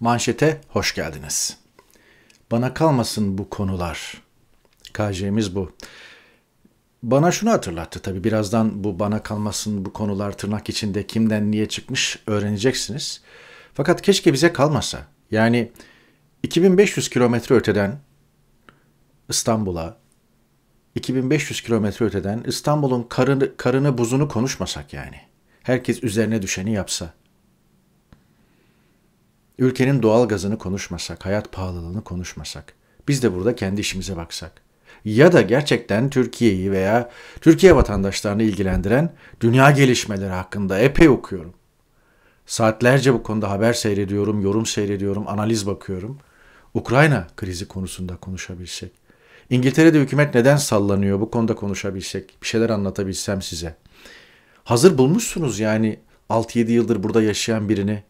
Manşete hoş geldiniz. Bana kalmasın bu konular. KJ'miz bu. Bana şunu hatırlattı tabii birazdan bu bana kalmasın bu konular tırnak içinde kimden niye çıkmış öğreneceksiniz. Fakat keşke bize kalmasa. Yani 2500 kilometre öteden İstanbul'a, 2500 kilometre öteden İstanbul'un karını, karını buzunu konuşmasak yani. Herkes üzerine düşeni yapsa. Ülkenin doğal gazını konuşmasak, hayat pahalılığını konuşmasak, biz de burada kendi işimize baksak. Ya da gerçekten Türkiye'yi veya Türkiye vatandaşlarını ilgilendiren dünya gelişmeleri hakkında epey okuyorum. Saatlerce bu konuda haber seyrediyorum, yorum seyrediyorum, analiz bakıyorum. Ukrayna krizi konusunda konuşabilsek. İngiltere'de hükümet neden sallanıyor bu konuda konuşabilsek, bir şeyler anlatabilsem size. Hazır bulmuşsunuz yani 6-7 yıldır burada yaşayan birini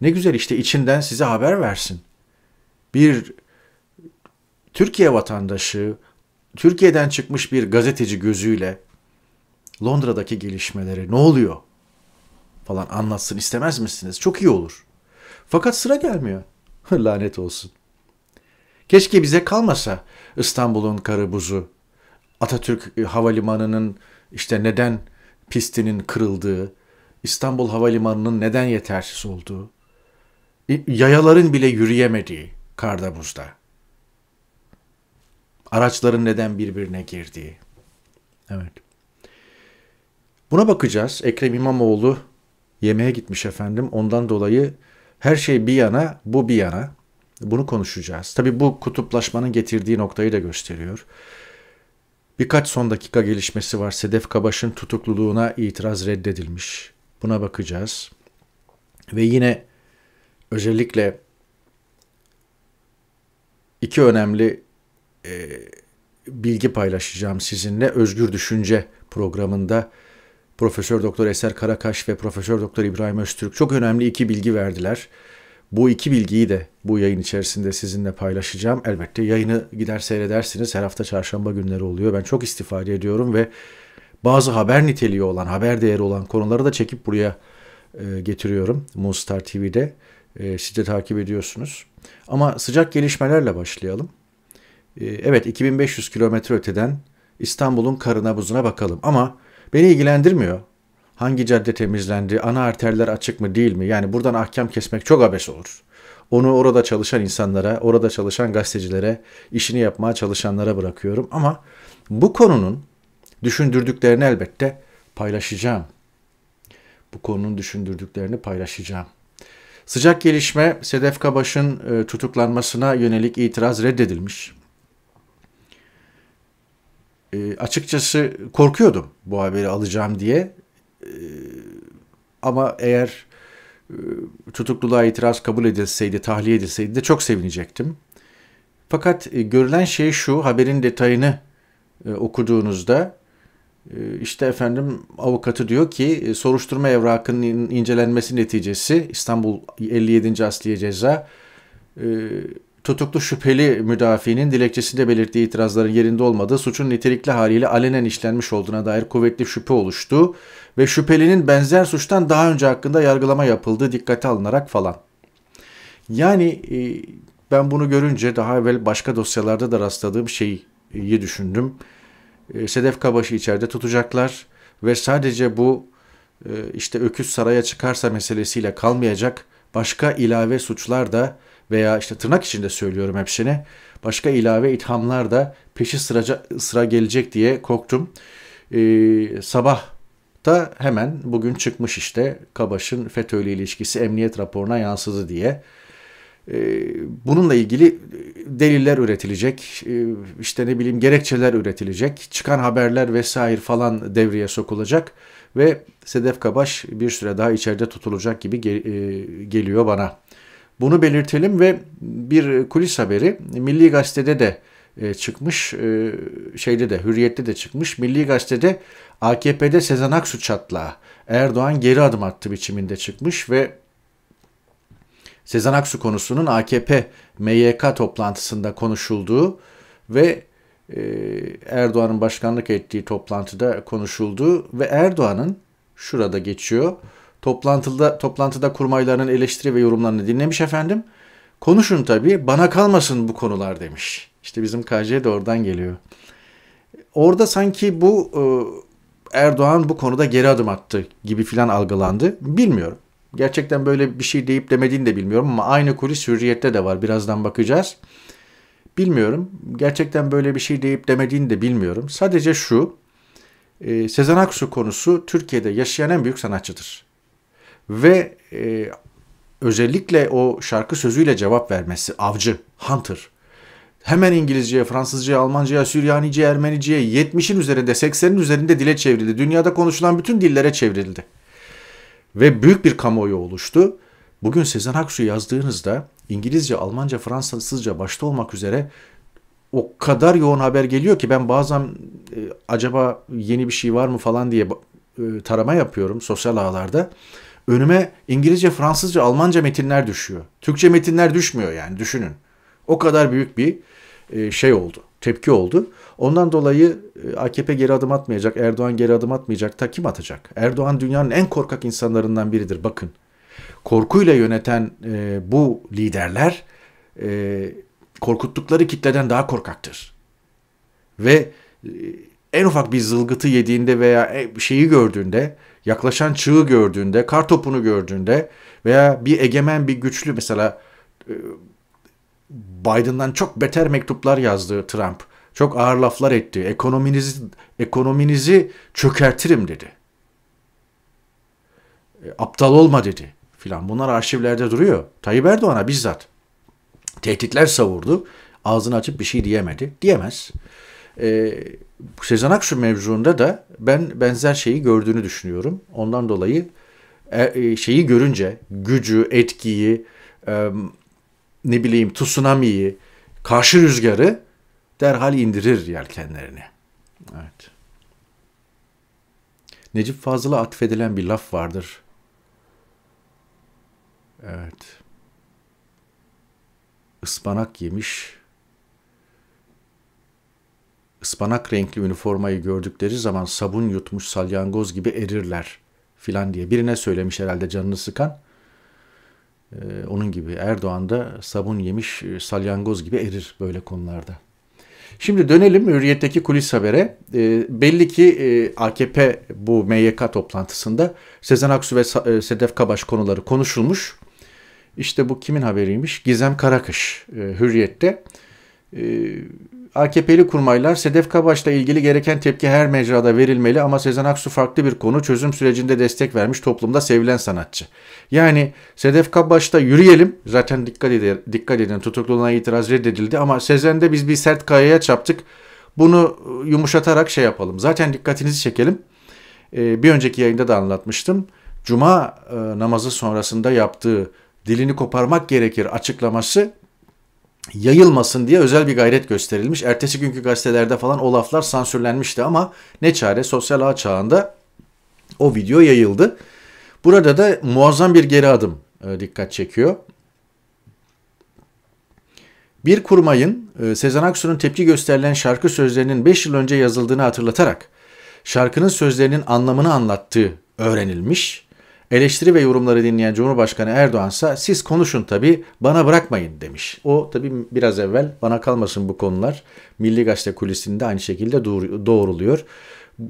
ne güzel işte içinden size haber versin. Bir Türkiye vatandaşı, Türkiye'den çıkmış bir gazeteci gözüyle Londra'daki gelişmeleri ne oluyor falan anlatsın istemez misiniz? Çok iyi olur. Fakat sıra gelmiyor. Lanet olsun. Keşke bize kalmasa İstanbul'un karı buzu, Atatürk e, Havalimanı'nın işte neden pistinin kırıldığı, İstanbul Havalimanı'nın neden yetersiz olduğu, e, yayaların bile yürüyemediği karda buzda. Araçların neden birbirine girdiği. Evet. Buna bakacağız. Ekrem İmamoğlu yemeğe gitmiş efendim. Ondan dolayı her şey bir yana, bu bir yana. Bunu konuşacağız. Tabii bu kutuplaşmanın getirdiği noktayı da gösteriyor. Birkaç son dakika gelişmesi var. Sedef Kabaş'ın tutukluluğuna itiraz reddedilmiş. Buna bakacağız. Ve yine özellikle iki önemli e, bilgi paylaşacağım sizinle. Özgür Düşünce programında Profesör Doktor Eser Karakaş ve Profesör Doktor İbrahim Öztürk çok önemli iki bilgi verdiler. Bu iki bilgiyi de bu yayın içerisinde sizinle paylaşacağım. Elbette yayını gider seyredersiniz. Her hafta çarşamba günleri oluyor. Ben çok istifade ediyorum ve bazı haber niteliği olan, haber değeri olan konuları da çekip buraya e, getiriyorum Mustar TV'de e, takip ediyorsunuz. Ama sıcak gelişmelerle başlayalım. Ee, evet 2500 kilometre öteden İstanbul'un karına buzuna bakalım ama beni ilgilendirmiyor. Hangi cadde temizlendi, ana arterler açık mı değil mi? Yani buradan ahkam kesmek çok abes olur. Onu orada çalışan insanlara, orada çalışan gazetecilere, işini yapmaya çalışanlara bırakıyorum. Ama bu konunun düşündürdüklerini elbette paylaşacağım. Bu konunun düşündürdüklerini paylaşacağım. Sıcak gelişme Sedef Kabaş'ın e, tutuklanmasına yönelik itiraz reddedilmiş. E, açıkçası korkuyordum bu haberi alacağım diye. E, ama eğer e, tutukluluğa itiraz kabul edilseydi, tahliye edilseydi de çok sevinecektim. Fakat e, görülen şey şu, haberin detayını e, okuduğunuzda ee, işte efendim avukatı diyor ki e, soruşturma evrakının incelenmesi neticesi İstanbul 57. Asliye Ceza e, tutuklu şüpheli müdafinin dilekçesinde belirttiği itirazların yerinde olmadığı suçun nitelikli haliyle alenen işlenmiş olduğuna dair kuvvetli şüphe oluştu ve şüphelinin benzer suçtan daha önce hakkında yargılama yapıldığı dikkate alınarak falan. Yani e, ben bunu görünce daha evvel başka dosyalarda da rastladığım şeyi düşündüm. E, Sedef Kabaş'ı içeride tutacaklar ve sadece bu e, işte öküz saraya çıkarsa meselesiyle kalmayacak başka ilave suçlar da veya işte tırnak içinde söylüyorum hepsini başka ilave ithamlar da peşi sıraca, sıra gelecek diye korktum. E, sabah da hemen bugün çıkmış işte Kabaş'ın FETÖ ile ilişkisi emniyet raporuna yansıdı diye. Ee, bununla ilgili e, deliller üretilecek, e, işte ne bileyim gerekçeler üretilecek, çıkan haberler vesaire falan devreye sokulacak ve Sedef Kabaş bir süre daha içeride tutulacak gibi e, geliyor bana. Bunu belirtelim ve bir kulis haberi Milli Gazete'de de çıkmış, şeyde de Hürriyet'te de çıkmış. Milli Gazete'de AKP'de Sezen Aksu çatlağı, Erdoğan geri adım attı biçiminde çıkmış ve Sezen Aksu konusunun AKP MYK toplantısında konuşulduğu ve e, Erdoğan'ın başkanlık ettiği toplantıda konuşulduğu ve Erdoğan'ın şurada geçiyor. Toplantıda toplantıda kurmaylarının eleştiri ve yorumlarını dinlemiş efendim. Konuşun tabii bana kalmasın bu konular demiş. İşte bizim KC de oradan geliyor. Orada sanki bu e, Erdoğan bu konuda geri adım attı gibi filan algılandı. Bilmiyorum. Gerçekten böyle bir şey deyip demediğini de bilmiyorum ama aynı kulis hürriyette de var. Birazdan bakacağız. Bilmiyorum. Gerçekten böyle bir şey deyip demediğini de bilmiyorum. Sadece şu. E, Sezen Aksu konusu Türkiye'de yaşayan en büyük sanatçıdır. Ve e, özellikle o şarkı sözüyle cevap vermesi. Avcı, Hunter. Hemen İngilizceye, Fransızcaya, Almancaya, Süryaniceye, Ermeniceye 70'in üzerinde, 80'in üzerinde dile çevrildi. Dünyada konuşulan bütün dillere çevrildi ve büyük bir kamuoyu oluştu. Bugün Sezen Aksu yazdığınızda İngilizce, Almanca, Fransızca başta olmak üzere o kadar yoğun haber geliyor ki ben bazen e, acaba yeni bir şey var mı falan diye e, tarama yapıyorum sosyal ağlarda. Önüme İngilizce, Fransızca, Almanca metinler düşüyor. Türkçe metinler düşmüyor yani düşünün. O kadar büyük bir e, şey oldu, tepki oldu. Ondan dolayı e, AKP geri adım atmayacak, Erdoğan geri adım atmayacak, kim atacak. Erdoğan dünyanın en korkak insanlarından biridir bakın. Korkuyla yöneten e, bu liderler e, korkuttukları kitleden daha korkaktır. Ve e, en ufak bir zılgıtı yediğinde veya e, şeyi gördüğünde, yaklaşan çığı gördüğünde, kar topunu gördüğünde veya bir egemen bir güçlü mesela e, Biden'dan çok beter mektuplar yazdığı Trump. Çok ağır laflar etti. Ekonominizi, ekonominizi çökertirim dedi. E, aptal olma dedi filan. Bunlar arşivlerde duruyor. Tayyip Erdoğan'a bizzat tehditler savurdu. Ağzını açıp bir şey diyemedi. Diyemez. E, Sezen Aksu mevzuunda da ben benzer şeyi gördüğünü düşünüyorum. Ondan dolayı e, e şeyi görünce gücü, etkiyi, e, ne bileyim tsunami'yi, karşı rüzgarı derhal indirir yelkenlerini. Evet. Necip Fazıl'a atfedilen bir laf vardır. Evet. Ispanak yemiş. Ispanak renkli üniformayı gördükleri zaman sabun yutmuş salyangoz gibi erirler filan diye birine söylemiş herhalde canını sıkan. Ee, onun gibi Erdoğan da sabun yemiş e, salyangoz gibi erir böyle konularda. Şimdi dönelim Hürriyet'teki kulis habere. E, belli ki e, AKP bu MYK toplantısında Sezen Aksu ve e, Sedef Kabaş konuları konuşulmuş. İşte bu kimin haberiymiş? Gizem Karakış e, Hürriyet'te. E, AKP'li kurmaylar Sedef Kabaş'la ilgili gereken tepki her mecrada verilmeli ama Sezen Aksu farklı bir konu çözüm sürecinde destek vermiş toplumda sevilen sanatçı. Yani Sedef Kabaş'ta yürüyelim zaten dikkat, eder, dikkat edin tutukluluğuna itiraz reddedildi ama Sezen'de biz bir sert kayaya çaptık bunu ıı, yumuşatarak şey yapalım zaten dikkatinizi çekelim. Ee, bir önceki yayında da anlatmıştım. Cuma ıı, namazı sonrasında yaptığı dilini koparmak gerekir açıklaması yayılmasın diye özel bir gayret gösterilmiş. Ertesi günkü gazetelerde falan o laflar sansürlenmişti ama ne çare sosyal ağ çağında o video yayıldı. Burada da muazzam bir geri adım e, dikkat çekiyor. Bir kurmayın e, Sezen Aksu'nun tepki gösterilen şarkı sözlerinin 5 yıl önce yazıldığını hatırlatarak şarkının sözlerinin anlamını anlattığı öğrenilmiş. Eleştiri ve yorumları dinleyen Cumhurbaşkanı Erdoğan ise siz konuşun tabii bana bırakmayın demiş. O tabii biraz evvel bana kalmasın bu konular Milli Gazete kulisinde aynı şekilde doğruluyor.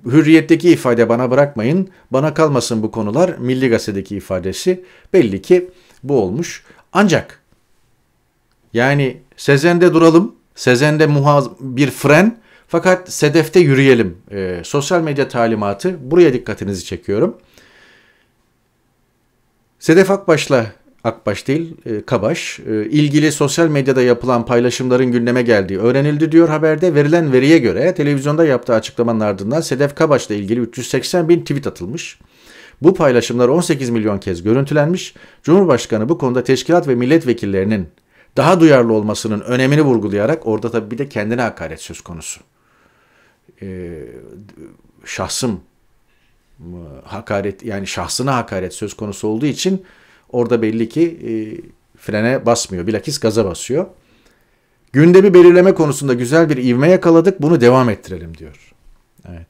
Hürriyetteki ifade bana bırakmayın, bana kalmasın bu konular Milli Gazete'deki ifadesi belli ki bu olmuş. Ancak yani Sezen'de duralım, Sezen'de muhaz bir fren fakat Sedef'te yürüyelim. E, sosyal medya talimatı buraya dikkatinizi çekiyorum. Sedef Akbaş'la Akbaş değil, e, Kabaş, e, ilgili sosyal medyada yapılan paylaşımların gündeme geldiği öğrenildi diyor haberde. Verilen veriye göre televizyonda yaptığı açıklamanın ardından Sedef Kabaş'la ilgili 380 bin tweet atılmış. Bu paylaşımlar 18 milyon kez görüntülenmiş. Cumhurbaşkanı bu konuda teşkilat ve milletvekillerinin daha duyarlı olmasının önemini vurgulayarak orada tabii bir de kendine hakaret söz konusu. Ee, şahsım hakaret yani şahsına hakaret söz konusu olduğu için orada belli ki e, frene basmıyor. Bilakis gaza basıyor. Gündemi belirleme konusunda güzel bir ivme yakaladık. Bunu devam ettirelim diyor. Evet.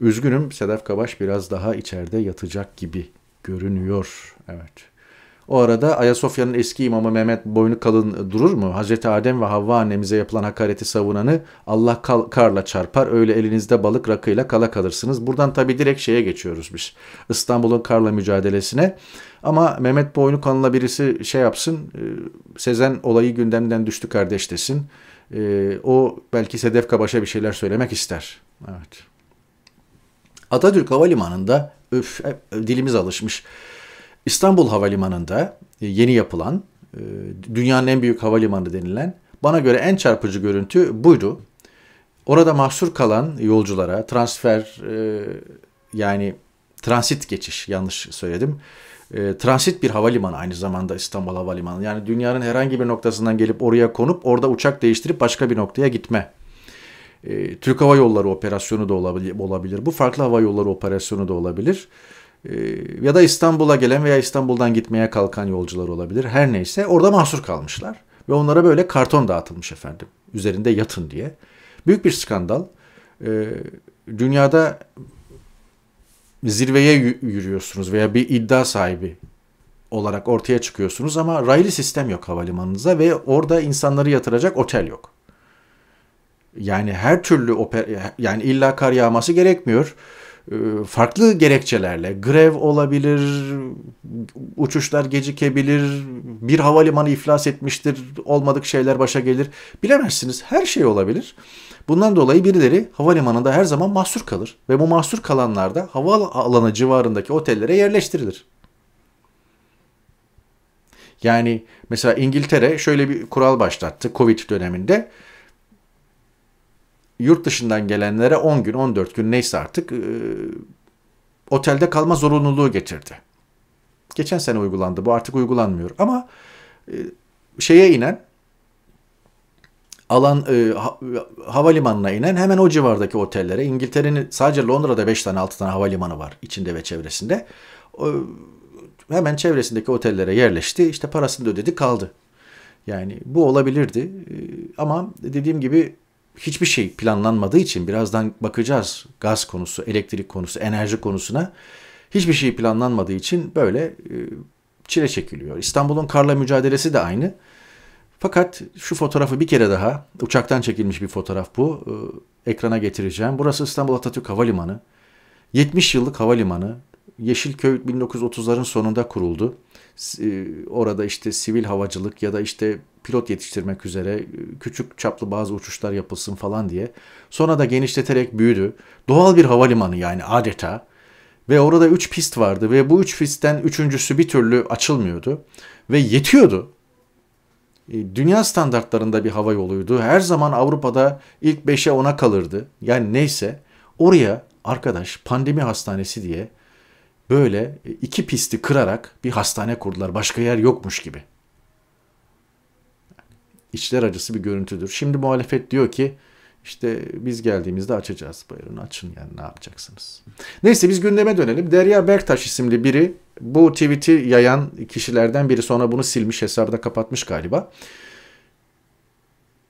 Üzgünüm Sedef Kabaş biraz daha içeride yatacak gibi görünüyor. Evet. O arada Ayasofya'nın eski imamı Mehmet boynu kalın durur mu? Hazreti Adem ve Havva annemize yapılan hakareti savunanı Allah karla çarpar. Öyle elinizde balık rakıyla kala kalırsınız. Buradan tabii direkt şeye geçiyoruz biz. İstanbul'un karla mücadelesine. Ama Mehmet boynu kalınla birisi şey yapsın. E, Sezen olayı gündemden düştü kardeş desin. E, o belki Sedef Kabaş'a bir şeyler söylemek ister. Evet. Atatürk Havalimanı'nda öf, dilimiz alışmış. İstanbul Havalimanı'nda e, yeni yapılan e, dünyanın en büyük havalimanı denilen bana göre en çarpıcı görüntü buydu. Orada mahsur kalan yolculara transfer e, yani transit geçiş yanlış söyledim. Transit bir havalimanı aynı zamanda İstanbul Havalimanı. Yani dünyanın herhangi bir noktasından gelip oraya konup orada uçak değiştirip başka bir noktaya gitme Türk Hava Yolları operasyonu da olabilir, Bu farklı hava yolları operasyonu da olabilir. Ee, ya da İstanbul'a gelen veya İstanbul'dan gitmeye kalkan yolcular olabilir. Her neyse orada mahsur kalmışlar ve onlara böyle karton dağıtılmış efendim. Üzerinde yatın diye. Büyük bir skandal. Ee, dünyada zirveye yürüyorsunuz veya bir iddia sahibi olarak ortaya çıkıyorsunuz ama raylı sistem yok havalimanınıza ve orada insanları yatıracak otel yok. Yani her türlü oper yani illa kar yağması gerekmiyor. Ee, farklı gerekçelerle grev olabilir, uçuşlar gecikebilir, bir havalimanı iflas etmiştir, olmadık şeyler başa gelir. Bilemezsiniz. Her şey olabilir. Bundan dolayı birileri havalimanında her zaman mahsur kalır ve bu mahsur kalanlar da havaalanı civarındaki otellere yerleştirilir. Yani mesela İngiltere şöyle bir kural başlattı Covid döneminde yurt dışından gelenlere 10 gün 14 gün neyse artık e, otelde kalma zorunluluğu getirdi. Geçen sene uygulandı bu artık uygulanmıyor ama e, şeye inen alan e, ha, havalimanına inen hemen o civardaki otellere İngiltere'nin sadece Londra'da 5 tane 6 tane havalimanı var içinde ve çevresinde. E, hemen çevresindeki otellere yerleşti. İşte parasını da ödedi kaldı. Yani bu olabilirdi. E, ama dediğim gibi hiçbir şey planlanmadığı için birazdan bakacağız gaz konusu, elektrik konusu, enerji konusuna. Hiçbir şey planlanmadığı için böyle e, çile çekiliyor. İstanbul'un karla mücadelesi de aynı. Fakat şu fotoğrafı bir kere daha, uçaktan çekilmiş bir fotoğraf bu, e, ekrana getireceğim. Burası İstanbul Atatürk Havalimanı. 70 yıllık havalimanı. Yeşilköy 1930'ların sonunda kuruldu. E, orada işte sivil havacılık ya da işte pilot yetiştirmek üzere e, küçük çaplı bazı uçuşlar yapılsın falan diye. Sonra da genişleterek büyüdü. Doğal bir havalimanı yani adeta. Ve orada 3 pist vardı ve bu 3 üç pistten üçüncüsü bir türlü açılmıyordu. Ve yetiyordu. E, dünya standartlarında bir hava yoluydu. Her zaman Avrupa'da ilk 5'e 10'a kalırdı. Yani neyse oraya arkadaş pandemi hastanesi diye böyle e, iki pisti kırarak bir hastane kurdular. Başka yer yokmuş gibi içler acısı bir görüntüdür. Şimdi muhalefet diyor ki işte biz geldiğimizde açacağız buyurun açın yani ne yapacaksınız. Neyse biz gündeme dönelim. Derya Berktaş isimli biri bu tweet'i yayan kişilerden biri sonra bunu silmiş hesabı da kapatmış galiba.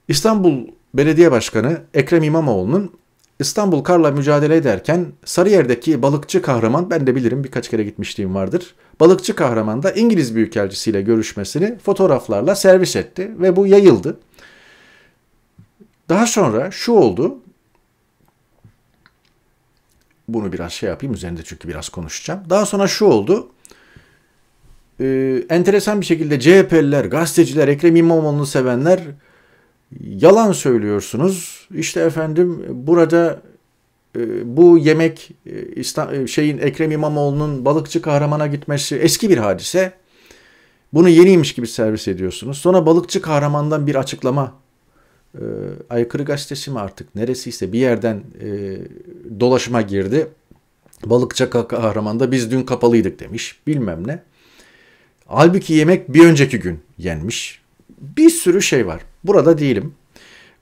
İstanbul Belediye Başkanı Ekrem İmamoğlu'nun İstanbul karla mücadele ederken Sarıyer'deki balıkçı kahraman ben de bilirim birkaç kere gitmişliğim vardır. Balıkçı kahraman da İngiliz büyükelçisiyle görüşmesini fotoğraflarla servis etti ve bu yayıldı. Daha sonra şu oldu. Bunu biraz şey yapayım üzerinde çünkü biraz konuşacağım. Daha sonra şu oldu. Ee, enteresan bir şekilde CHP'liler, gazeteciler, Ekrem İmamoğlu'nu sevenler yalan söylüyorsunuz. İşte efendim burada e, bu yemek e, e, şeyin Ekrem İmamoğlu'nun balıkçı kahramana gitmesi eski bir hadise. Bunu yeniymiş gibi servis ediyorsunuz. Sonra balıkçı kahramandan bir açıklama aykırı gazetesi mi artık neresiyse bir yerden e, dolaşıma girdi. Balıkçı kahramanda biz dün kapalıydık demiş bilmem ne. Halbuki yemek bir önceki gün yenmiş. Bir sürü şey var. Burada değilim.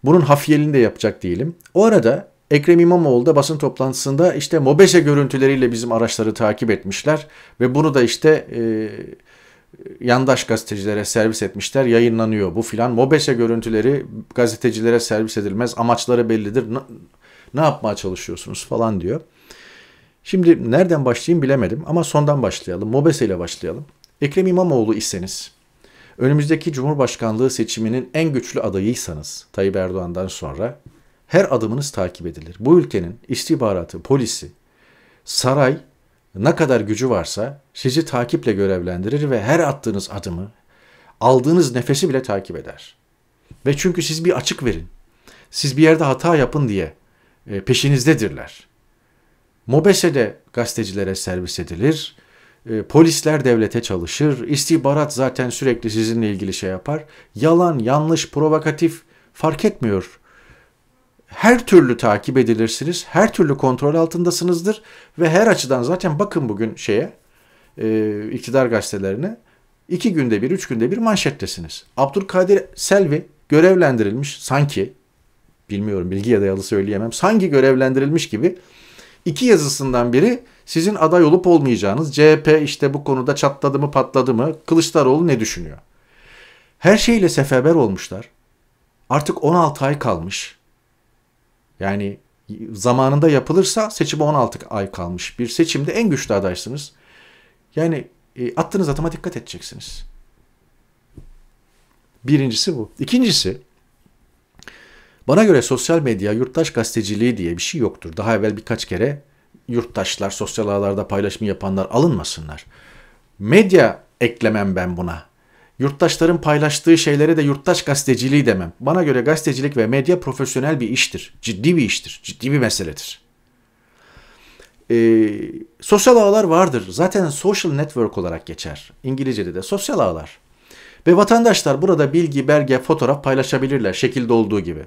Bunun hafiyelini de yapacak değilim. O arada Ekrem İmamoğlu da basın toplantısında işte mobese görüntüleriyle bizim araçları takip etmişler ve bunu da işte e, yandaş gazetecilere servis etmişler yayınlanıyor bu filan. Mobese görüntüleri gazetecilere servis edilmez amaçları bellidir ne, ne yapmaya çalışıyorsunuz falan diyor. Şimdi nereden başlayayım bilemedim ama sondan başlayalım. Mobese ile başlayalım. Ekrem İmamoğlu iseniz önümüzdeki Cumhurbaşkanlığı seçiminin en güçlü adayıysanız Tayyip Erdoğan'dan sonra her adımınız takip edilir. Bu ülkenin istihbaratı, polisi, saray ne kadar gücü varsa sizi takiple görevlendirir ve her attığınız adımı, aldığınız nefesi bile takip eder. Ve çünkü siz bir açık verin. Siz bir yerde hata yapın diye e, peşinizdedirler. Mobese'de gazetecilere servis edilir. E, polisler devlete çalışır, istihbarat zaten sürekli sizinle ilgili şey yapar. Yalan, yanlış, provokatif fark etmiyor. Her türlü takip edilirsiniz, her türlü kontrol altındasınızdır ve her açıdan zaten bakın bugün şeye, e, iktidar gazetelerine iki günde bir, üç günde bir manşettesiniz. Abdülkadir Selvi görevlendirilmiş sanki, bilmiyorum bilgiye dayalı söyleyemem, sanki görevlendirilmiş gibi iki yazısından biri sizin aday olup olmayacağınız, CHP işte bu konuda çatladı mı patladı mı, Kılıçdaroğlu ne düşünüyor? Her şeyle seferber olmuşlar. Artık 16 ay kalmış. Yani zamanında yapılırsa seçime 16 ay kalmış. Bir seçimde en güçlü adaysınız. Yani e, attığınız atıma dikkat edeceksiniz. Birincisi bu. İkincisi bana göre sosyal medya yurttaş gazeteciliği diye bir şey yoktur. Daha evvel birkaç kere yurttaşlar, sosyal ağlarda paylaşım yapanlar alınmasınlar. Medya eklemem ben buna. Yurttaşların paylaştığı şeylere de yurttaş gazeteciliği demem. Bana göre gazetecilik ve medya profesyonel bir iştir. Ciddi bir iştir. Ciddi bir meseledir. Ee, sosyal ağlar vardır. Zaten social network olarak geçer. İngilizce'de de sosyal ağlar. Ve vatandaşlar burada bilgi, belge, fotoğraf paylaşabilirler şekilde olduğu gibi.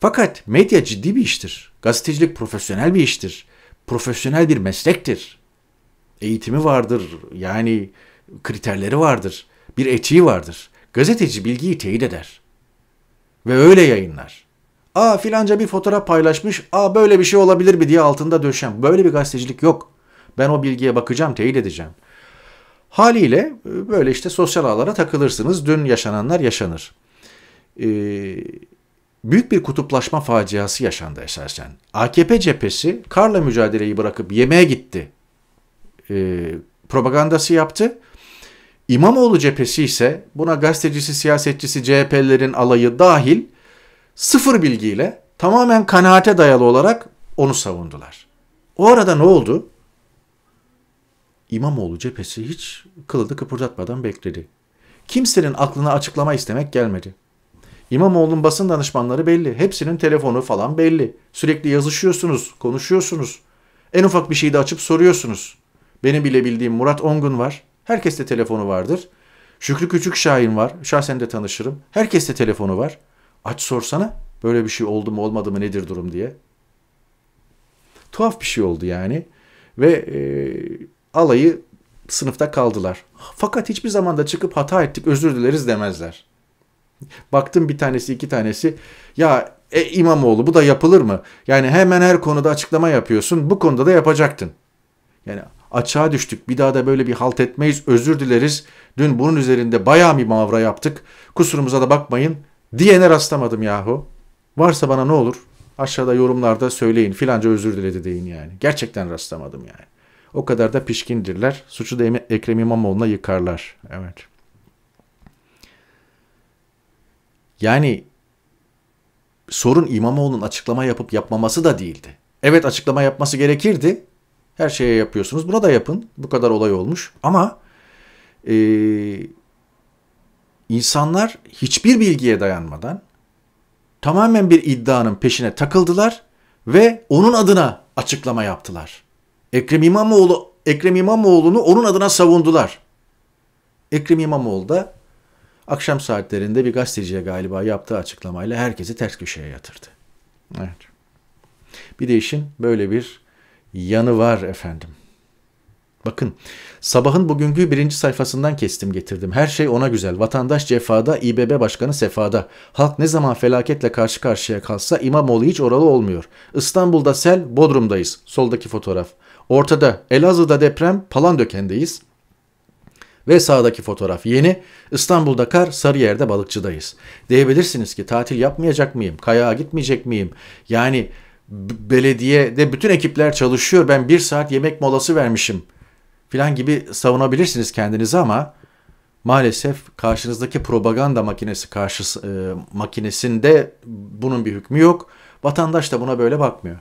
Fakat medya ciddi bir iştir. Gazetecilik profesyonel bir iştir profesyonel bir meslektir. Eğitimi vardır, yani kriterleri vardır, bir etiği vardır. Gazeteci bilgiyi teyit eder ve öyle yayınlar. Aa filanca bir fotoğraf paylaşmış, aa böyle bir şey olabilir mi diye altında döşen. Böyle bir gazetecilik yok. Ben o bilgiye bakacağım, teyit edeceğim. Haliyle e, böyle işte sosyal ağlara takılırsınız. Dün yaşananlar yaşanır. Ee, büyük bir kutuplaşma faciası yaşandı esasen. AKP cephesi karla mücadeleyi bırakıp yemeğe gitti. E, propagandası yaptı. İmamoğlu cephesi ise buna gazetecisi, siyasetçisi, CHP'lerin alayı dahil sıfır bilgiyle tamamen kanaate dayalı olarak onu savundular. O arada ne oldu? İmamoğlu cephesi hiç kılıdı kıpırdatmadan bekledi. Kimsenin aklına açıklama istemek gelmedi. İmamoğlu'nun basın danışmanları belli. Hepsinin telefonu falan belli. Sürekli yazışıyorsunuz, konuşuyorsunuz. En ufak bir şeyi de açıp soruyorsunuz. Benim bile bildiğim Murat Ongun var. Herkeste telefonu vardır. Şükrü Küçük Şahin var. Şahsen de tanışırım. Herkeste telefonu var. Aç sorsana. Böyle bir şey oldu mu olmadı mı nedir durum diye. Tuhaf bir şey oldu yani. Ve e, alayı sınıfta kaldılar. Fakat hiçbir zaman da çıkıp hata ettik özür dileriz demezler. Baktım bir tanesi iki tanesi ya e, İmamoğlu bu da yapılır mı? Yani hemen her konuda açıklama yapıyorsun bu konuda da yapacaktın. Yani açığa düştük bir daha da böyle bir halt etmeyiz özür dileriz. Dün bunun üzerinde bayağı bir mavra yaptık kusurumuza da bakmayın diyene rastlamadım yahu. Varsa bana ne olur aşağıda yorumlarda söyleyin filanca özür diledi deyin yani. Gerçekten rastlamadım yani. O kadar da pişkindirler. Suçu da Ekrem İmamoğlu'na yıkarlar. Evet. Yani sorun İmamoğlu'nun açıklama yapıp yapmaması da değildi. Evet açıklama yapması gerekirdi. Her şeye yapıyorsunuz. Buna da yapın. Bu kadar olay olmuş. Ama e, insanlar hiçbir bilgiye dayanmadan tamamen bir iddianın peşine takıldılar ve onun adına açıklama yaptılar. Ekrem İmamoğlu Ekrem İmamoğlu'nu onun adına savundular. Ekrem İmamoğlu da akşam saatlerinde bir gazeteciye galiba yaptığı açıklamayla herkesi ters köşeye yatırdı. Evet. Bir de işin böyle bir yanı var efendim. Bakın sabahın bugünkü birinci sayfasından kestim getirdim. Her şey ona güzel. Vatandaş cefada, İBB başkanı sefada. Halk ne zaman felaketle karşı karşıya kalsa İmamoğlu hiç oralı olmuyor. İstanbul'da sel, Bodrum'dayız. Soldaki fotoğraf. Ortada Elazığ'da deprem, Palandöken'deyiz. Ve sağdaki fotoğraf yeni. İstanbul'da kar, Sarıyer'de balıkçıdayız. Diyebilirsiniz ki tatil yapmayacak mıyım? Kayağa gitmeyecek miyim? Yani belediyede bütün ekipler çalışıyor. Ben bir saat yemek molası vermişim. Filan gibi savunabilirsiniz kendinizi ama maalesef karşınızdaki propaganda makinesi karşısı, e, makinesinde bunun bir hükmü yok. Vatandaş da buna böyle bakmıyor.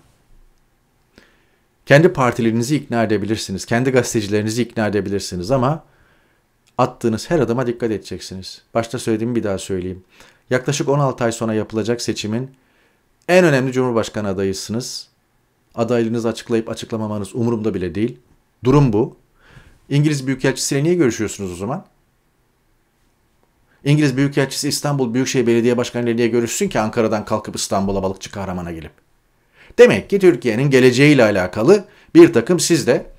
Kendi partilerinizi ikna edebilirsiniz, kendi gazetecilerinizi ikna edebilirsiniz ama Attığınız her adıma dikkat edeceksiniz. Başta söylediğimi bir daha söyleyeyim. Yaklaşık 16 ay sonra yapılacak seçimin en önemli Cumhurbaşkanı adayısınız. Adaylığınızı açıklayıp açıklamamanız umurumda bile değil. Durum bu. İngiliz Büyükelçisiyle niye görüşüyorsunuz o zaman? İngiliz Büyükelçisi İstanbul Büyükşehir Belediye Başkanı ile niye görüşsün ki Ankara'dan kalkıp İstanbul'a balıkçı kahramana gelip? Demek ki Türkiye'nin geleceğiyle alakalı bir takım siz de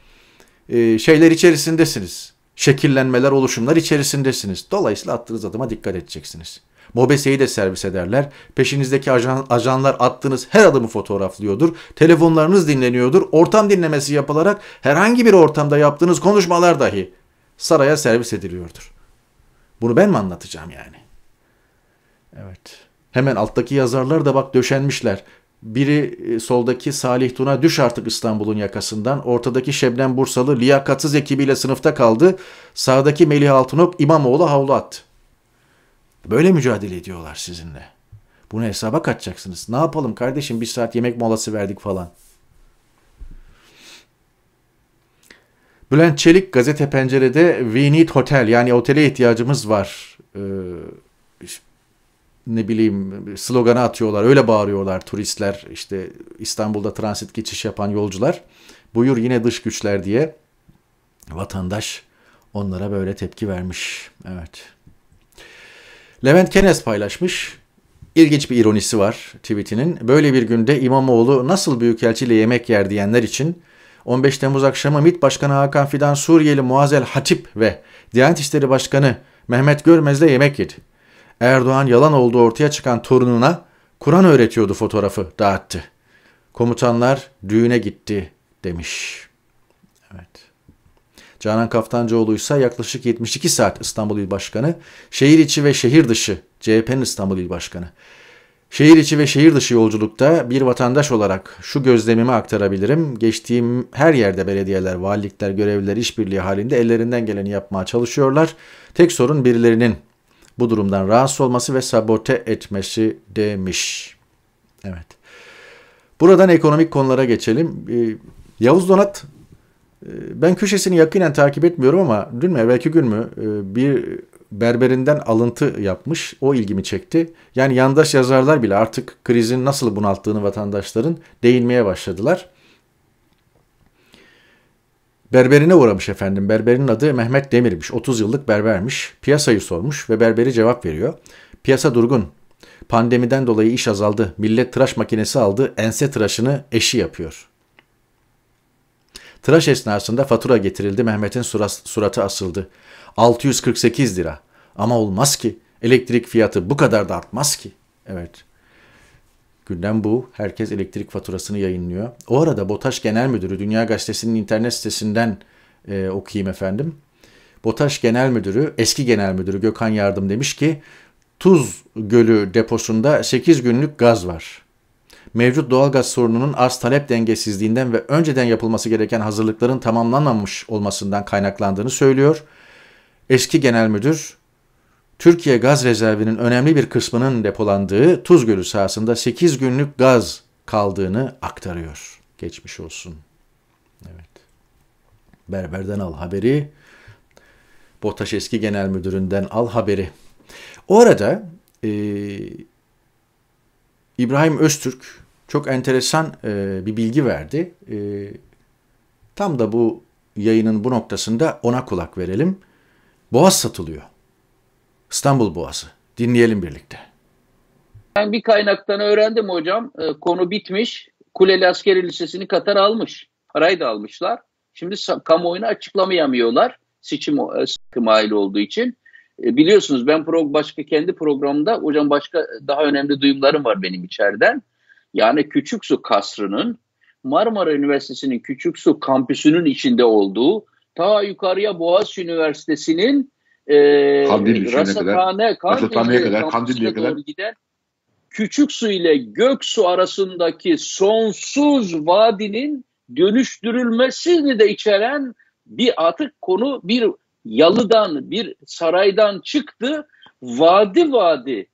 e, şeyler içerisindesiniz şekillenmeler, oluşumlar içerisindesiniz. Dolayısıyla attığınız adıma dikkat edeceksiniz. Mobese'yi de servis ederler. Peşinizdeki ajan, ajanlar attığınız her adımı fotoğraflıyordur. Telefonlarınız dinleniyordur. Ortam dinlemesi yapılarak herhangi bir ortamda yaptığınız konuşmalar dahi saraya servis ediliyordur. Bunu ben mi anlatacağım yani? Evet. Hemen alttaki yazarlar da bak döşenmişler. Biri e, soldaki Salih Tuna düş artık İstanbul'un yakasından. Ortadaki Şebnem Bursalı liyakatsız ekibiyle sınıfta kaldı. Sağdaki Melih Altınok İmamoğlu havlu attı. Böyle mücadele ediyorlar sizinle. Bunu hesaba katacaksınız. Ne yapalım kardeşim bir saat yemek molası verdik falan. Bülent Çelik gazete pencerede We Need Hotel yani otele ihtiyacımız var e, ne bileyim sloganı atıyorlar öyle bağırıyorlar turistler işte İstanbul'da transit geçiş yapan yolcular buyur yine dış güçler diye vatandaş onlara böyle tepki vermiş. Evet. Levent Kenes paylaşmış. ilginç bir ironisi var tweetinin. Böyle bir günde İmamoğlu nasıl büyükelçiyle yemek yer diyenler için 15 Temmuz akşamı MİT Başkanı Hakan Fidan Suriyeli Muazel Hatip ve Diyanet İşleri Başkanı Mehmet Görmez'le yemek yedi. Erdoğan yalan olduğu ortaya çıkan torununa Kur'an öğretiyordu fotoğrafı dağıttı. Komutanlar düğüne gitti demiş. Evet. Canan Kaftancıoğlu ise yaklaşık 72 saat İstanbul İl Başkanı, şehir içi ve şehir dışı CHP'nin İstanbul İl Başkanı. Şehir içi ve şehir dışı yolculukta bir vatandaş olarak şu gözlemimi aktarabilirim. Geçtiğim her yerde belediyeler, valilikler, görevliler işbirliği halinde ellerinden geleni yapmaya çalışıyorlar. Tek sorun birilerinin bu durumdan rahatsız olması ve sabote etmesi demiş. Evet. Buradan ekonomik konulara geçelim. Ee, Yavuz Donat e, ben köşesini yakinen takip etmiyorum ama dün mü belki gün mü e, bir berberinden alıntı yapmış. O ilgimi çekti. Yani yandaş yazarlar bile artık krizin nasıl bunalttığını vatandaşların değinmeye başladılar. Berberine uğramış efendim. Berberinin adı Mehmet Demir'miş. 30 yıllık berbermiş. Piyasayı sormuş ve berberi cevap veriyor. Piyasa durgun. Pandemiden dolayı iş azaldı. Millet tıraş makinesi aldı. Ense tıraşını eşi yapıyor. Tıraş esnasında fatura getirildi. Mehmet'in suratı asıldı. 648 lira. Ama olmaz ki. Elektrik fiyatı bu kadar da artmaz ki. Evet. Gündem bu. Herkes elektrik faturasını yayınlıyor. O arada BOTAŞ Genel Müdürü Dünya Gazetesi'nin internet sitesinden e, okuyayım efendim. BOTAŞ Genel Müdürü, eski Genel Müdürü Gökhan Yardım demiş ki Tuz Gölü deposunda 8 günlük gaz var. Mevcut doğalgaz sorununun arz talep dengesizliğinden ve önceden yapılması gereken hazırlıkların tamamlanmamış olmasından kaynaklandığını söylüyor. Eski genel müdür Türkiye gaz rezervinin önemli bir kısmının depolandığı Tuz Gölü sahasında 8 günlük gaz kaldığını aktarıyor. Geçmiş olsun. Evet. Berberden al haberi. BOTAŞ eski genel müdüründen al haberi. O arada e, İbrahim Öztürk çok enteresan e, bir bilgi verdi. E, tam da bu yayının bu noktasında ona kulak verelim. Boğaz satılıyor. İstanbul Boğazı. Dinleyelim birlikte. Ben bir kaynaktan öğrendim hocam. Ee, konu bitmiş. Kuleli Askeri Lisesi'ni Katar almış. Parayı da almışlar. Şimdi kamuoyuna açıklamayamıyorlar. Seçim e, sıkı mail olduğu için. E, biliyorsunuz ben pro başka kendi programda hocam başka daha önemli duyumlarım var benim içeriden. Yani küçük su Kasrı'nın Marmara Üniversitesi'nin küçük su kampüsünün içinde olduğu ta yukarıya Boğaziçi Üniversitesi'nin e, ee, Kandil Rasathane, kadar, Rasathane'ye kadar, Kandilli'ye kadar giden küçük su ile gök su arasındaki sonsuz vadinin dönüştürülmesini de içeren bir atık konu bir yalıdan, bir saraydan çıktı. Vadi vadi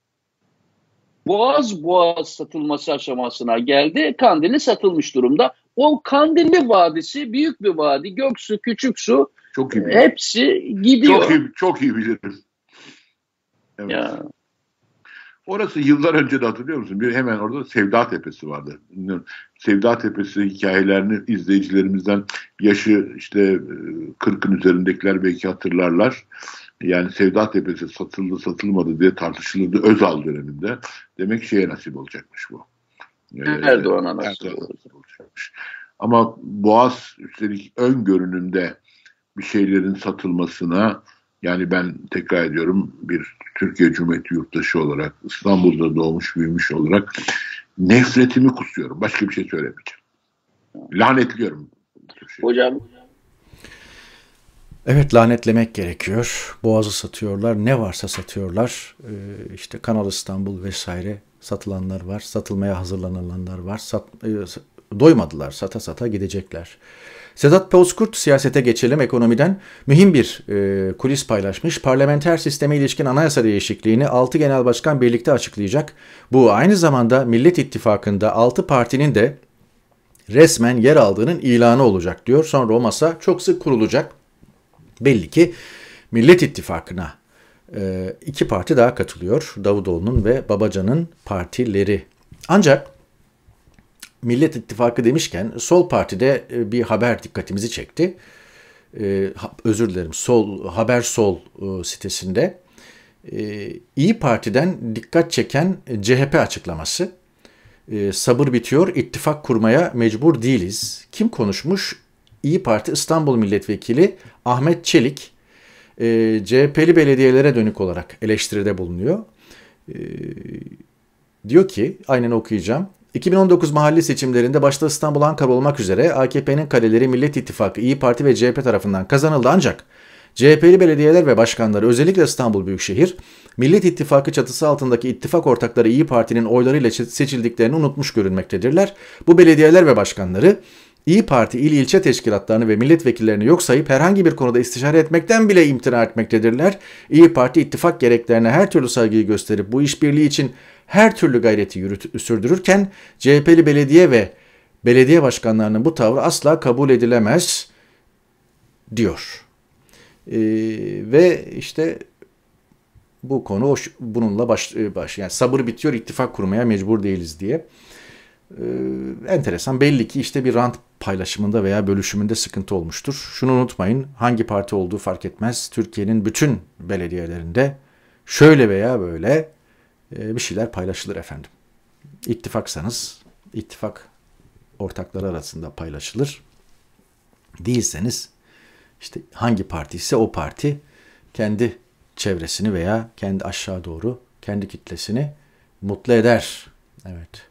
boğaz boğaz satılması aşamasına geldi. Kandili satılmış durumda. O Kandilli Vadisi büyük bir vadi. Göksu, Küçüksu çok iyi bilirim. Hepsi gidiyor. Çok iyi, çok iyi bilirim. Evet. Ya. Orası yıllar önce de hatırlıyor musun? Bir hemen orada Sevda Tepesi vardı. Bilmiyorum. Sevda Tepesi hikayelerini izleyicilerimizden yaşı işte 40'ın e, üzerindekiler belki hatırlarlar. Yani Sevda Tepesi satıldı satılmadı diye tartışılırdı Özal döneminde. Demek şeye nasip olacakmış bu. E, Erdoğan'a nasip, Erdoğan nasip olacakmış. Ama Boğaz üstelik ön görünümde bir şeylerin satılmasına yani ben tekrar ediyorum bir Türkiye Cumhuriyeti yurttaşı olarak İstanbul'da doğmuş büyümüş olarak nefretimi kusuyorum. Başka bir şey söylemeyeceğim. Lanetliyorum. Hocam Evet lanetlemek gerekiyor. Boğazı satıyorlar. Ne varsa satıyorlar. Ee, işte Kanal İstanbul vesaire satılanlar var. Satılmaya hazırlananlar var. Sat, e, doymadılar. Sata sata gidecekler. Sedat Bozkurt siyasete geçelim ekonomiden mühim bir e, kulis paylaşmış. Parlamenter sisteme ilişkin anayasa değişikliğini 6 genel başkan birlikte açıklayacak. Bu aynı zamanda Millet İttifakı'nda 6 partinin de resmen yer aldığının ilanı olacak diyor. Sonra o masa çok sık kurulacak. Belli ki Millet İttifakı'na e, iki parti daha katılıyor. Davutoğlu'nun ve Babacan'ın partileri. Ancak Millet İttifakı demişken Sol Parti'de e, bir haber dikkatimizi çekti. E, özür dilerim Sol Haber Sol e, sitesinde İyi Parti'den dikkat çeken CHP açıklaması. sabır bitiyor, ittifak kurmaya mecbur değiliz. Kim konuşmuş? İyi Parti İstanbul Milletvekili Ahmet Çelik CHP'li belediyelere dönük olarak eleştiride bulunuyor. diyor ki aynen okuyacağım. 2019 mahalli seçimlerinde başta İstanbul Ankara olmak üzere AKP'nin kaleleri Millet İttifakı, İyi Parti ve CHP tarafından kazanıldı ancak CHP'li belediyeler ve başkanları özellikle İstanbul Büyükşehir, Millet İttifakı çatısı altındaki ittifak ortakları İyi Parti'nin oylarıyla seçildiklerini unutmuş görünmektedirler. Bu belediyeler ve başkanları İyi Parti il ilçe teşkilatlarını ve milletvekillerini yok sayıp herhangi bir konuda istişare etmekten bile imtina etmektedirler. İyi Parti ittifak gereklerine her türlü saygıyı gösterip bu işbirliği için her türlü gayreti yürüt- sürdürürken CHP'li belediye ve belediye başkanlarının bu tavrı asla kabul edilemez diyor. Ee, ve işte bu konu bununla baş, e, baş yani sabır bitiyor ittifak kurmaya mecbur değiliz diye. Ee, enteresan belli ki işte bir rant paylaşımında veya bölüşümünde sıkıntı olmuştur. Şunu unutmayın hangi parti olduğu fark etmez. Türkiye'nin bütün belediyelerinde şöyle veya böyle ee, bir şeyler paylaşılır efendim. İttifaksanız ittifak ortakları arasında paylaşılır. Değilseniz işte hangi parti ise o parti kendi çevresini veya kendi aşağı doğru kendi kitlesini mutlu eder. Evet.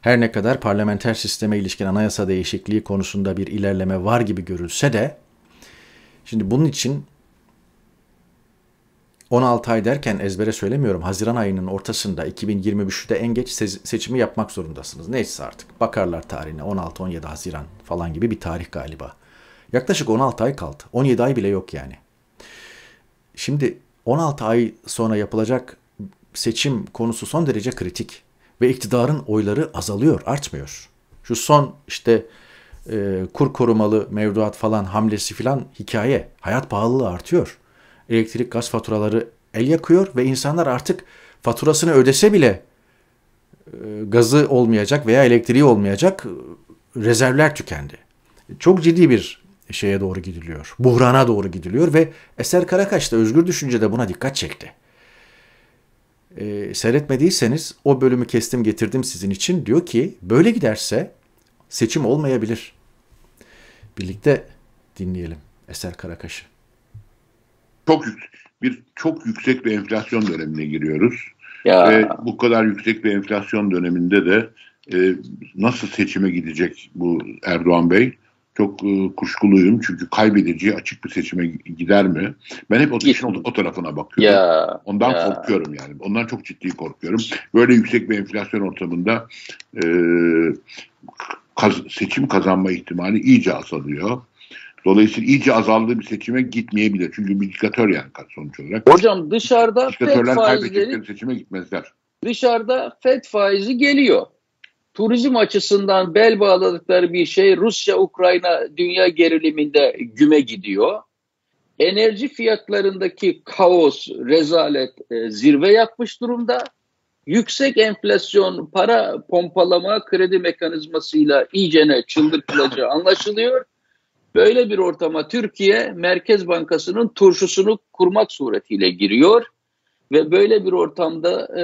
Her ne kadar parlamenter sisteme ilişkin anayasa değişikliği konusunda bir ilerleme var gibi görülse de şimdi bunun için 16 ay derken ezbere söylemiyorum. Haziran ayının ortasında 2023'te en geç seçimi yapmak zorundasınız. Neyse artık bakarlar tarihine 16-17 Haziran falan gibi bir tarih galiba. Yaklaşık 16 ay kaldı. 17 ay bile yok yani. Şimdi 16 ay sonra yapılacak seçim konusu son derece kritik ve iktidarın oyları azalıyor, artmıyor. Şu son işte e, kur korumalı mevduat falan hamlesi falan hikaye. Hayat pahalılığı artıyor elektrik, gaz faturaları el yakıyor ve insanlar artık faturasını ödese bile e, gazı olmayacak veya elektriği olmayacak e, rezervler tükendi. Çok ciddi bir şeye doğru gidiliyor. Buhrana doğru gidiliyor ve Eser Karakaş da Özgür Düşünce'de buna dikkat çekti. E, seyretmediyseniz o bölümü kestim getirdim sizin için. Diyor ki böyle giderse seçim olmayabilir. Birlikte dinleyelim Eser Karakaş'ı çok bir çok yüksek bir enflasyon dönemine giriyoruz. Ya. Ve bu kadar yüksek bir enflasyon döneminde de e, nasıl seçime gidecek bu Erdoğan Bey? Çok e, kuşkuluyum çünkü kaybedeceği açık bir seçime gider mi? Ben hep o, işin o, o tarafına bakıyorum. Ya. Ondan ya. korkuyorum yani. Ondan çok ciddi korkuyorum. Böyle yüksek bir enflasyon ortamında e, kaz, seçim kazanma ihtimali iyice azalıyor. Dolayısıyla iyice azaldığı bir seçime gitmeyebilir. Çünkü bir diktatör yani sonuç olarak. Hocam dışarıda FED faizleri seçime gitmezler. Dışarıda FED faizi geliyor. Turizm açısından bel bağladıkları bir şey Rusya-Ukrayna dünya geriliminde güme gidiyor. Enerji fiyatlarındaki kaos, rezalet e, zirve yapmış durumda. Yüksek enflasyon para pompalama kredi mekanizmasıyla iyicene çıldırtılacağı anlaşılıyor. Böyle bir ortama Türkiye Merkez Bankası'nın turşusunu kurmak suretiyle giriyor ve böyle bir ortamda e,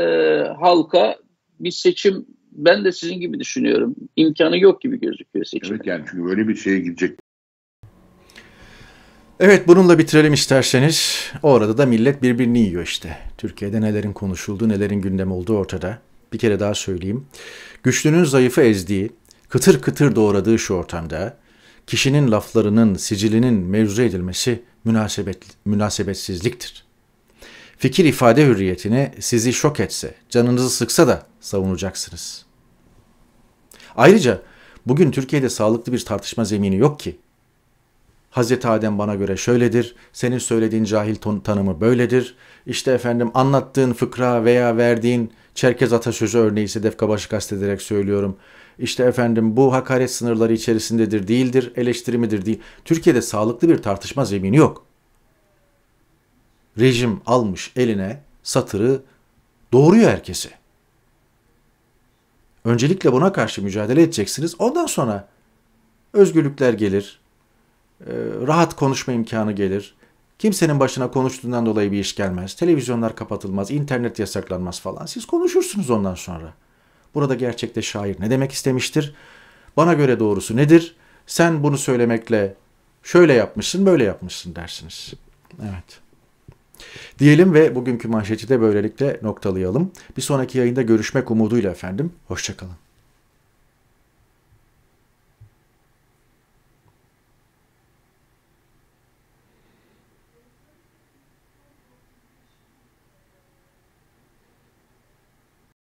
halka bir seçim ben de sizin gibi düşünüyorum. İmkanı yok gibi gözüküyor seçim. Evet yani çünkü böyle bir şeye gidecek. Evet bununla bitirelim isterseniz. Orada da millet birbirini yiyor işte. Türkiye'de nelerin konuşulduğu, nelerin gündem olduğu ortada. Bir kere daha söyleyeyim. Güçlünün zayıfı ezdiği, kıtır kıtır doğradığı şu ortamda kişinin laflarının sicilinin mevzu edilmesi münasebet, münasebetsizliktir. Fikir ifade hürriyetini sizi şok etse, canınızı sıksa da savunacaksınız. Ayrıca bugün Türkiye'de sağlıklı bir tartışma zemini yok ki. Hazreti Adem bana göre şöyledir, senin söylediğin cahil tanımı böyledir, işte efendim anlattığın fıkra veya verdiğin Çerkez atasözü örneği ise defka başı kastederek söylüyorum. İşte efendim bu hakaret sınırları içerisindedir, değildir, eleştiri midir değil. Türkiye'de sağlıklı bir tartışma zemini yok. Rejim almış eline satırı doğruyor herkesi. Öncelikle buna karşı mücadele edeceksiniz. Ondan sonra özgürlükler gelir, e, rahat konuşma imkanı gelir. Kimsenin başına konuştuğundan dolayı bir iş gelmez. Televizyonlar kapatılmaz, internet yasaklanmaz falan. Siz konuşursunuz ondan sonra. Burada gerçekte şair ne demek istemiştir? Bana göre doğrusu nedir? Sen bunu söylemekle şöyle yapmışsın, böyle yapmışsın dersiniz. Evet. Diyelim ve bugünkü manşeti de böylelikle noktalayalım. Bir sonraki yayında görüşmek umuduyla efendim. Hoşçakalın.